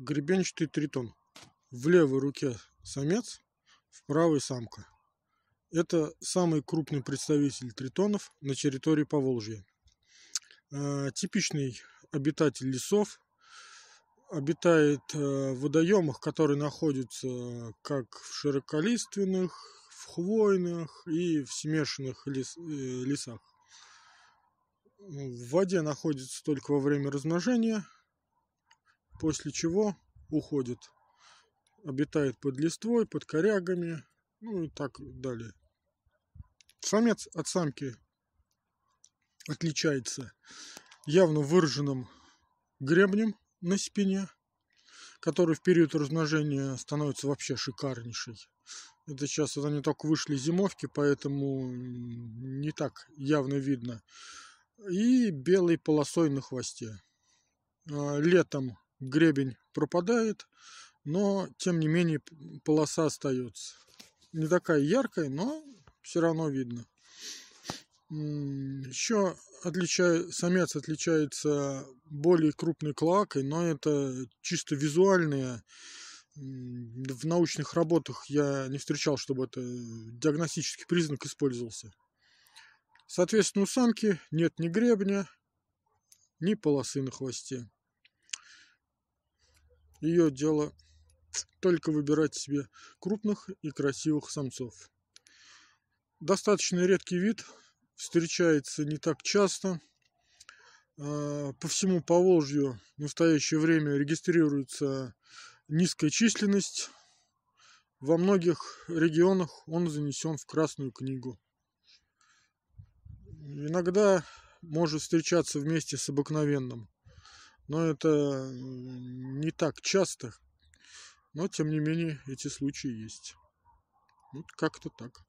гребенчатый тритон. В левой руке самец, в правой самка. Это самый крупный представитель тритонов на территории Поволжья. Э, типичный обитатель лесов, обитает э, в водоемах, которые находятся как в широколиственных, в хвойных и в смешанных лес, э, лесах. В воде находится только во время размножения – после чего уходит, обитает под листвой, под корягами, ну и так далее. Самец от самки отличается явно выраженным гребнем на спине, который в период размножения становится вообще шикарнейший. Это сейчас вот они только вышли зимовки, поэтому не так явно видно. И белой полосой на хвосте. А, летом гребень пропадает, но тем не менее полоса остается. Не такая яркая, но все равно видно. Еще отличает, самец отличается более крупной клакой, но это чисто визуальные. В научных работах я не встречал, чтобы это диагностический признак использовался. Соответственно, у самки нет ни гребня, ни полосы на хвосте. Ее дело только выбирать себе крупных и красивых самцов. Достаточно редкий вид, встречается не так часто. А, по всему Поволжью в настоящее время регистрируется низкая численность. Во многих регионах он занесен в Красную книгу. Иногда может встречаться вместе с обыкновенным. Но это не так часто. Но, тем не менее, эти случаи есть. Вот как-то так.